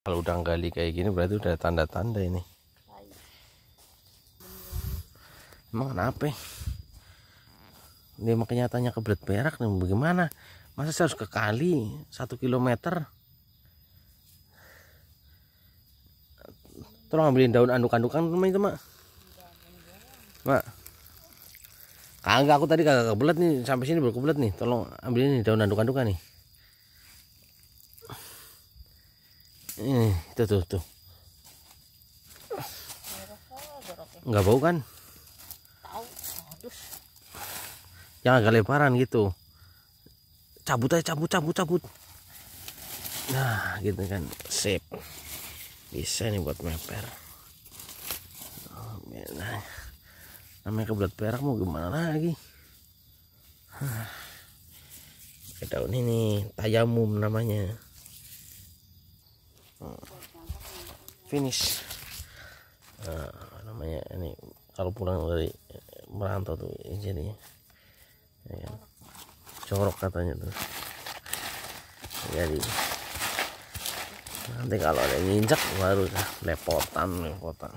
Kalau udah gali kayak gini berarti udah tanda-tanda ini. Emang kenapa? Ini tanya nyatanya kebelet perak nih bagaimana? Masa saya harus ke kali satu kilometer? Tolong ambilin daun anduk-andukan teman itu mak. Mak. Kagak aku tadi kagak kebelet nih sampai sini baru kebelet nih. Tolong ambilin daun anduk-andukan nih. Ini, tuh tuh tuh nggak bau kan jangan agak lebaran gitu cabut aja cabut cabut cabut nah gitu kan sip bisa nih buat meper oh, namanya kebelat perak mau gimana lagi Hah. daun ini tayamum namanya finish nah, namanya ini kalau pulang dari merantau tuh ini eh, jadi ya, corok kan? katanya tuh jadi nanti kalau ada yang nginjak baru lepotan lepotan